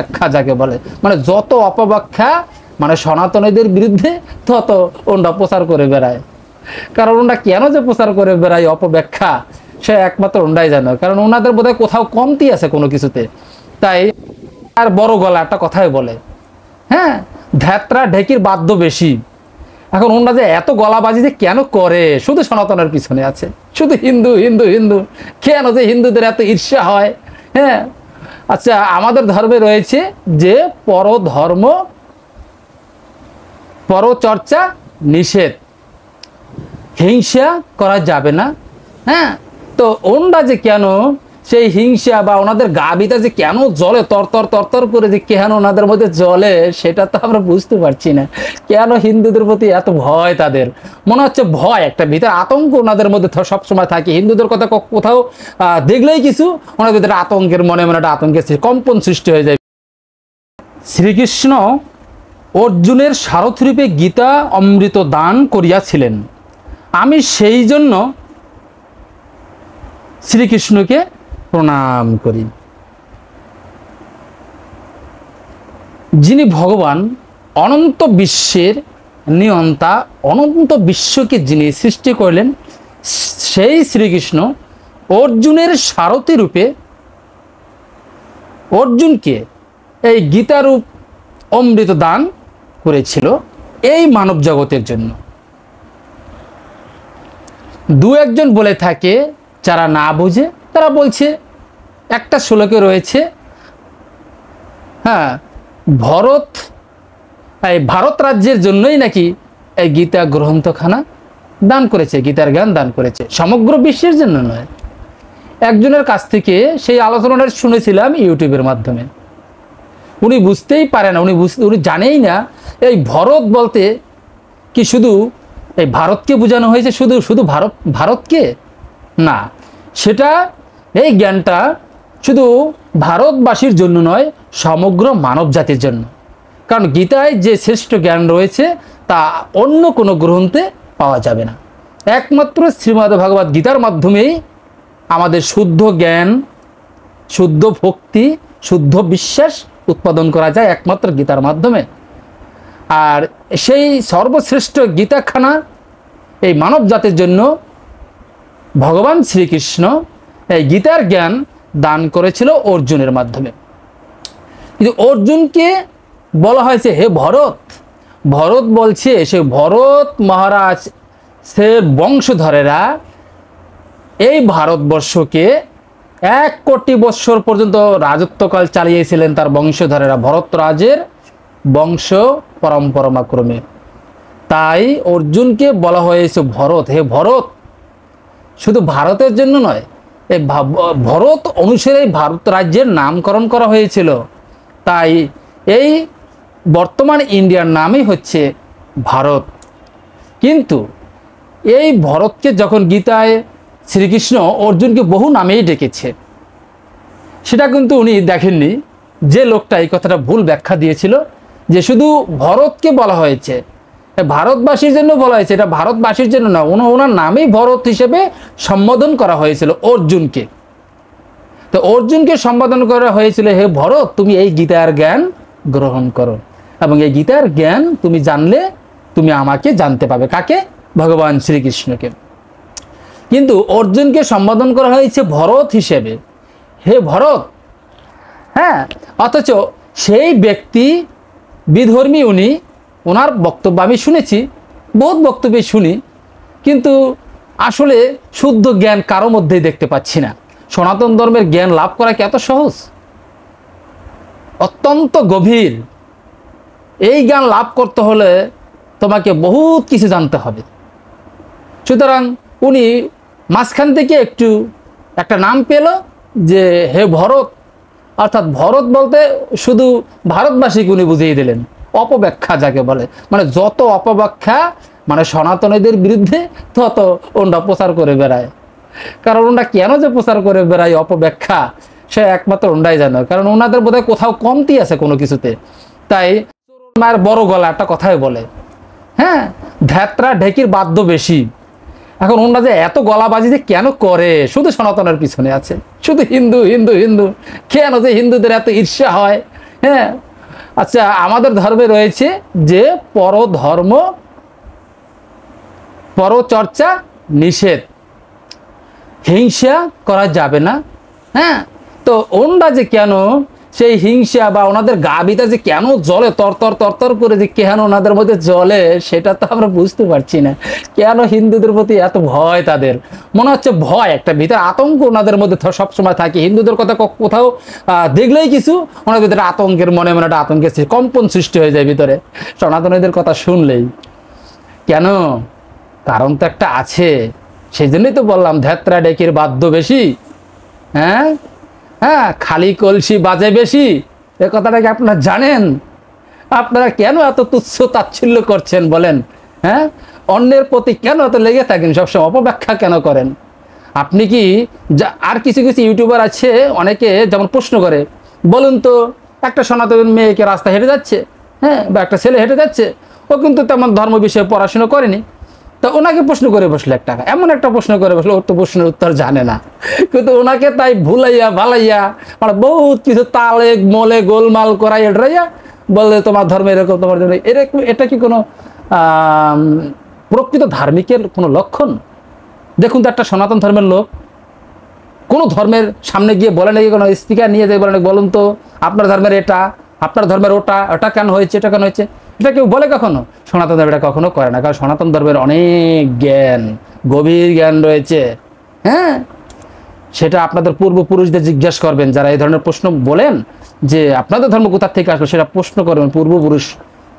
ব্যাখ্যা যাকে বলে মানে যত অপব্যাখ্যা মানে সনাতনীদের বিরুদ্ধে তত ওনরা প্রচার করে বেড়ায় কারণ ওনরা কেন যে প্রচার করে বেড়ায় অপব্যাখ্যা সে একমাত্র ওনরাই জানে কারণ ওনাদের বোধহয় কোথাও কমতি আছে কোনো কিছুতে তাই আর বড় গলা একটা কথাই বলে হ্যাঁ ধ্যাত্রা ঢেকির বাধ্য বেশি এখন ওনরা যে এত গলাবাজি যে কেন করে শুধু সনাতনের পিছনে আছে শুধু হিন্দু হিন্দু হিন্দু কেন যে হিন্দুদের এত ঈর্ষা হয় হ্যাঁ আচ্ছা আমাদের ধর্মে রয়েছে যে পরধর্ম পরচর্চা নিষেধ হিংসা করা যাবে না হ্যাঁ তো ওনরা যে কেন সেই হিংসা বা ওনাদের গাবিটা যে কেন জলে তরতর তরতর করে যে কেন ওনাদের মধ্যে জলে সেটা তো আমরা বুঝতে পারছি না কেন হিন্দুদের প্রতি এত ভয় তাদের মনে হচ্ছে ভয় একটা ভিতরে আতঙ্ক ওনাদের মধ্যে সবসময় থাকে হিন্দুদের কথা কোথাও দেখলেই কিছু ওনাদের ভিতরে আতঙ্কের মনে মনে একটা আতঙ্কের কম্পন সৃষ্টি হয়ে যায় শ্রীকৃষ্ণ অর্জুনের সারথরূপে গীতা অমৃত দান করিয়াছিলেন আমি সেই জন্য শ্রীকৃষ্ণকে প্রণাম করি যিনি ভগবান অনন্ত বিশ্বের নিয়ন্তা অনন্ত বিশ্বকে যিনি সৃষ্টি করলেন সেই শ্রীকৃষ্ণ অর্জুনের সারথী রূপে অর্জুনকে এই গীতারূপ অমৃত দান করেছিল এই মানব জগতের জন্য দু একজন বলে থাকে যারা না বোঝে তারা বলছে একটা শ্লোকে রয়েছে হ্যাঁ ভরত এই ভারত রাজ্যের জন্যই নাকি এই গীতা গ্রন্থখানা দান করেছে গীতার জ্ঞান দান করেছে সমগ্র বিশ্বের জন্য নয় একজনের কাছ থেকে সেই আলোচনাটা শুনেছিলাম ইউটিউবের মাধ্যমে উনি বুঝতেই পারে না উনি বুঝতে উনি জানেই না এই ভরত বলতে কি শুধু এই ভারতকে বোঝানো হয়েছে শুধু শুধু ভারত ভারতকে না সেটা এই জ্ঞানটা শুধু ভারতবাসীর জন্য নয় সমগ্র মানব জাতির জন্য কারণ গীতায় যে শ্রেষ্ঠ জ্ঞান রয়েছে তা অন্য কোনো গ্রন্থে পাওয়া যাবে না একমাত্র শ্রীমদ ভগবত গীতার মাধ্যমেই আমাদের শুদ্ধ জ্ঞান শুদ্ধ ভক্তি শুদ্ধ বিশ্বাস উৎপাদন করা যায় একমাত্র গীতার মাধ্যমে আর সেই সর্বশ্রেষ্ঠ গীতাখানা এই মানব জাতির জন্য ভগবান শ্রীকৃষ্ণ এই গীতার জ্ঞান দান করেছিল অর্জুনের মাধ্যমে কিন্তু অর্জুনকে বলা হয়েছে হে ভরত ভরত বলছে সে ভরত মহারাজ সে বংশধরেরা এই ভারতবর্ষকে এক কোটি বৎসর পর্যন্ত রাজত্বকাল চালিয়েছিলেন তার বংশধরেরা ভরতরাজের বংশ পরম্পরমাক্রমে তাই অর্জুনকে বলা হয়েছে ভরত হে ভরত শুধু ভারতের জন্য নয় ভরত অনুসারে ভারত রাজ্যের নামকরণ করা হয়েছিল তাই এই বর্তমান ইন্ডিয়ার নামই হচ্ছে ভারত কিন্তু এই ভরতকে যখন গীতায় শ্রীকৃষ্ণ অর্জুনকে বহু নামেই ডেকেছে সেটা কিন্তু উনি দেখেননি যে লোকটা এই কথাটা ভুল ব্যাখ্যা দিয়েছিল যে শুধু ভরতকে বলা হয়েছে হ্যাঁ, ভারতবাসীর জন্য বলা হয়েছে এটা ভারতবাসীর জন্য না ওনার নামেই ভরত হিসেবে সম্বোধন করা হয়েছিল অর্জুনকে তো অর্জুনকে সম্বোধন করা হয়েছিল হে ভরত তুমি এই গীতার জ্ঞান গ্রহণ করো এবং এই গীতার জ্ঞান তুমি জানলে তুমি আমাকে জানতে পাবে কাকে ভগবান শ্রীকৃষ্ণকে কিন্তু অর্জুনকে সম্বোধন করা হয়েছে ভরত হিসেবে হে ভরত হ্যাঁ অথচ সেই ব্যক্তি বিধর্মী উনি ওনার বক্তব্য আমি শুনেছি বহুত বক্তব্যে শুনি কিন্তু আসলে শুদ্ধ জ্ঞান কারো মধ্যেই দেখতে পাচ্ছি না সনাতন ধর্মের জ্ঞান লাভ করা কি এত সহজ অত্যন্ত গভীর এই জ্ঞান লাভ করতে হলে তোমাকে বহুত কিছু জানতে হবে সুতরাং উনি মাঝখান থেকে একটু একটা নাম পেল যে হে ভরত অর্থাৎ ভরত বলতে শুধু ভারতবাসীকে উনি বুঝিয়ে দিলেন অপব্যাখ্যা যাকে বলে মানে যত অপব্যাখ্যা মানে সনাতনীদের বিরুদ্ধে তত ওনরা প্রচার করে বেড়ায় কারণ ওনরা কেন যে প্রচার করে বেড়ায় অপব্যাখ্যা সে একমাত্র ওনরাই জানে কারণ ওনাদের বোধহয় কোথাও কমতি আছে কোনো কিছুতে তাই মায়ের বড় গলা একটা কথাই বলে হ্যাঁ ধ্যাত্রা ঢেকির বাধ্য বেশি এখন ওনরা যে এত গলাবাজি যে কেন করে শুধু সনাতনের পিছনে আছে শুধু হিন্দু হিন্দু হিন্দু কেন যে হিন্দুদের এত ঈর্ষা হয় হ্যাঁ আচ্ছা আমাদের ধর্মে রয়েছে যে পরধর্ম পরচর্চা নিষেধ হিংসা করা যাবে না হ্যাঁ তো ওনরা যে কেন সেই হিংসা বা ওনাদের গাবিটা যে কেন জলে তরতর তরতর করে যে কেন ওনাদের মধ্যে জলে সেটা তো আমরা বুঝতে পারছি না কেন হিন্দুদের প্রতি এত ভয় তাদের মনে হচ্ছে ভয় একটা ভিতরে আতঙ্ক ওনাদের মধ্যে সবসময় থাকে হিন্দুদের কথা কোথাও দেখলেই কিছু ওনাদের ভিতরে আতঙ্কের মনে মনে একটা আতঙ্কের কম্পন সৃষ্টি হয়ে যায় ভিতরে সনাতনীদের কথা শুনলেই কেন কারণ তো একটা আছে সেই জন্যই তো বললাম ধ্যাত্রা ডেকের বাধ্য বেশি হ্যাঁ হ্যাঁ খালি কলসি বাজে বেশি এ কথাটা কি আপনারা জানেন আপনারা কেন এত তুচ্ছ তাচ্ছিল্য করছেন বলেন হ্যাঁ অন্যের প্রতি কেন এত লেগে থাকেন সবসময় অপব্যাখ্যা কেন করেন আপনি কি আর কিছু কিছু ইউটিউবার আছে অনেকে যেমন প্রশ্ন করে বলুন তো একটা সনাতন মেয়েকে রাস্তা হেঁটে যাচ্ছে হ্যাঁ বা একটা ছেলে হেঁটে যাচ্ছে ও কিন্তু তেমন ধর্ম বিষয়ে পড়াশুনো করেনি তা ওনাকে প্রশ্ন করে বসলো একটা এমন একটা প্রশ্ন করে বসলো ওর তো প্রশ্নের উত্তর জানে না কিন্তু ওনাকে তাই ভুলাইয়া ভালাইয়া মানে বহুত কিছু তালে মলে গোলমাল করাইয়া ডরাইয়া বললে তোমার ধর্ম এরকম তোমার ধর্ম এরকম এটা কি কোনো প্রকৃত ধার্মিকের কোনো লক্ষণ দেখুন তো একটা সনাতন ধর্মের লোক কোনো ধর্মের সামনে গিয়ে বলে নাকি কোনো স্পিকার নিয়ে যায় বলে বলুন তো আপনার ধর্মের এটা আপনার ধর্মের ওটা ওটা কেন হয়েছে এটা কেন হয়েছে এটা কেউ বলে কখনো সনাতন ধর্ম এটা কখনো করে না কারণ সনাতন ধর্মের অনেক জ্ঞান গভীর জ্ঞান রয়েছে হ্যাঁ সেটা আপনাদের পূর্বপুরুষদের জিজ্ঞেস করবেন যারা এই ধরনের প্রশ্ন বলেন যে আপনাদের ধর্ম কোথার থেকে আসলো সেটা প্রশ্ন করবেন পূর্বপুরুষ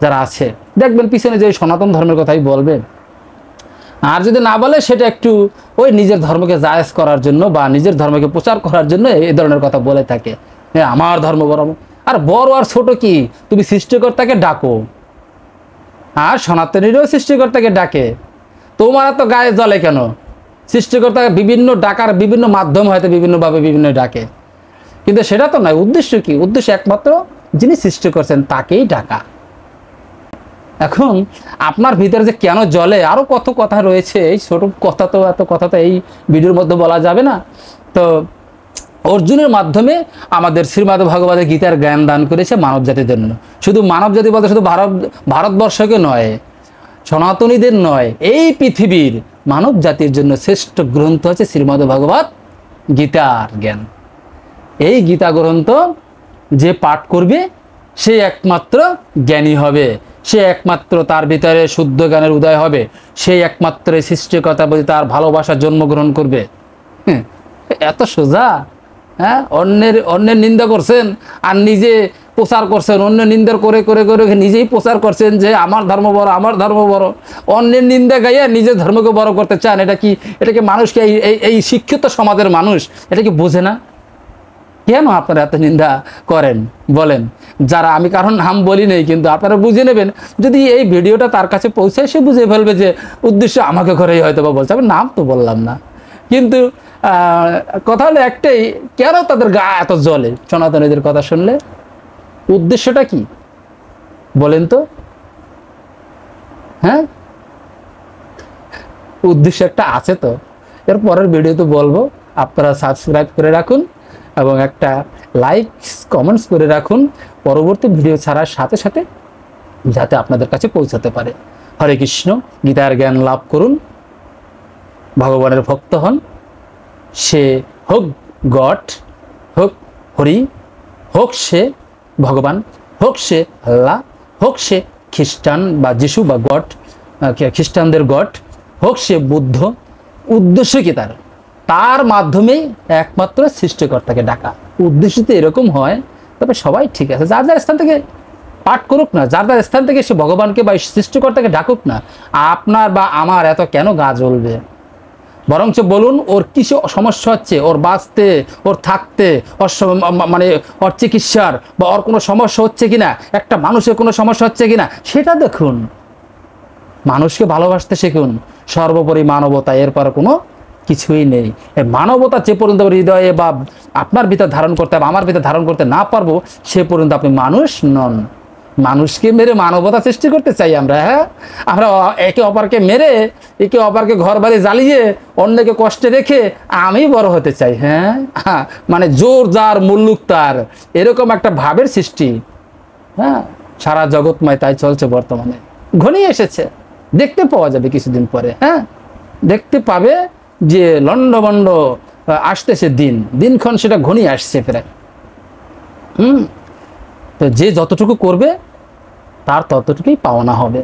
যারা আছে দেখবেন পিছনে যে সনাতন ধর্মের কথাই বলবেন আর যদি না বলে সেটা একটু ওই নিজের ধর্মকে জায়েজ করার জন্য বা নিজের ধর্মকে প্রচার করার জন্য এই ধরনের কথা বলে থাকে হ্যাঁ আমার ধর্ম বরম আর বড় আর ছোট কি তুমি সৃষ্টিকর্তাকে ডাকো আর হ্যাঁ, সনাতনীরও সৃষ্টিকর্তাকে ডাকে তোমার তো গায়ে জলে কেন সৃষ্টিকর্তা বিভিন্ন ডাকার বিভিন্ন মাধ্যম হয়তো বিভিন্নভাবে বিভিন্ন ডাকে কিন্তু সেটা তো নয় উদ্দেশ্য কি উদ্দেশ্য একমাত্র যিনি সৃষ্টি করছেন তাকেই ডাকা এখন আপনার ভিতরে যে কেন জলে আরও কত কথা রয়েছে এই ছোট কথা তো এত কথা তো এই ভিডিওর মধ্যে বলা যাবে না তো অর্জুনের মাধ্যমে আমাদের শ্রীমাদ ভগবতের গীতার জ্ঞান দান করেছে মানব জাতির জন্য শুধু মানব জাতি বলতে শুধু ভারত ভারতবর্ষকে নয় সনাতনীদের নয় এই পৃথিবীর মানব জাতির জন্য শ্রেষ্ঠ গ্রন্থ হচ্ছে শ্রীমদ ভগবত গীতার জ্ঞান এই গীতা গ্রন্থ যে পাঠ করবে সে একমাত্র জ্ঞানী হবে সে একমাত্র তার ভিতরে শুদ্ধ জ্ঞানের উদয় হবে সে একমাত্র সৃষ্টিকতা বলে তার ভালোবাসা জন্মগ্রহণ করবে হ্যাঁ এত সোজা হ্যাঁ অন্যের অন্যের নিন্দা করছেন আর নিজে প্রচার করছেন অন্য নিন্দা করে করে করে নিজেই প্রচার করছেন যে আমার ধর্ম বড় আমার ধর্ম বড় অন্যের নিন্দা গাইয়া নিজের ধর্মকে বড় করতে চান এটা কি এটাকে মানুষকে এই এই শিক্ষিত সমাজের মানুষ এটা কি বোঝে না কেন আপনারা এত নিন্দা করেন বলেন যারা আমি কারণ নাম বলি নেই কিন্তু আপনারা বুঝে নেবেন যদি এই ভিডিওটা তার কাছে পৌঁছায় সে বুঝে ফেলবে যে উদ্দেশ্য আমাকে করেই হয়তো বা বলছে আমি নাম তো বললাম না কিন্তু কথা হলো একটাই কেন তাদের গা এত জলে সনাতনীদের কথা শুনলে উদ্দেশ্যটা কি বলেন তো হ্যাঁ উদ্দেশ্য একটা আছে তো এর পরের ভিডিও তো বলবো আপনারা সাবস্ক্রাইব করে রাখুন এবং একটা লাইক কমেন্টস করে রাখুন পরবর্তী ভিডিও ছাড়ার সাথে সাথে যাতে আপনাদের কাছে পৌঁছাতে পারে হরে কৃষ্ণ গীতার জ্ঞান লাভ করুন ভগবানের ভক্ত হন সে হোক গড হোক হরি হোক সে ভগবান হোক সে আল্লাহ হোক সে খ্রিস্টান বা যিশু বা গড খ্রিস্টানদের গট হোক সে বুদ্ধ উদ্দেশ্য কি তার তার মাধ্যমে একমাত্র সৃষ্টিকর্তাকে ডাকা উদ্দেশ্য তো এরকম হয় তবে সবাই ঠিক আছে যার যার স্থান থেকে পাঠ করুক না যার যার স্থান থেকে সে ভগবানকে বা সৃষ্টিকর্তাকে ডাকুক না আপনার বা আমার এত কেন গা জ্বলবে বরঞ্চ বলুন ওর কিছু সমস্যা হচ্ছে ওর বাঁচতে ওর থাকতে ওর মানে ওর চিকিৎসার বা ওর কোনো সমস্যা হচ্ছে কি না একটা মানুষের কোনো সমস্যা হচ্ছে কি না সেটা দেখুন মানুষকে ভালোবাসতে শিখুন সর্বোপরি মানবতা এরপর কোনো কিছুই নেই এই মানবতা যে পর্যন্ত হৃদয়ে বা আপনার ভিতর ধারণ করতে হবে আমার ভিতর ধারণ করতে না পারবো সে পর্যন্ত আপনি মানুষ নন মানুষকে মেরে মানবতা সৃষ্টি করতে চাই আমরা হ্যাঁ আমরা একে অপরকে মেরে একে অপরকে ঘর বাড়ি জ্বালিয়ে অন্যকে কষ্টে রেখে আমি বড় হতে চাই হ্যাঁ? হ্যাঁ মানে জোর যার মুল্লুক তার এরকম একটা ভাবের সৃষ্টি হ্যাঁ সারা জগৎময় তাই চলছে বর্তমানে ঘনিয়ে এসেছে দেখতে পাওয়া যাবে কিছুদিন পরে হ্যাঁ দেখতে পাবে যে লণ্ডভণ্ড আসতেছে দিন দিনক্ষণ সেটা ঘনিয়ে আসছে প্রায় হুম তো যে যতটুকু করবে তার ততটুকুই পাওনা হবে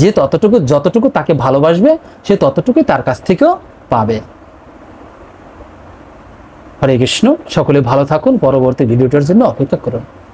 যে ততটুকু যতটুকু তাকে ভালোবাসবে সে ততটুকুই তার কাছ থেকেও পাবে হরে কৃষ্ণ সকলে ভালো থাকুন পরবর্তী ভিডিওটার জন্য অপেক্ষা করুন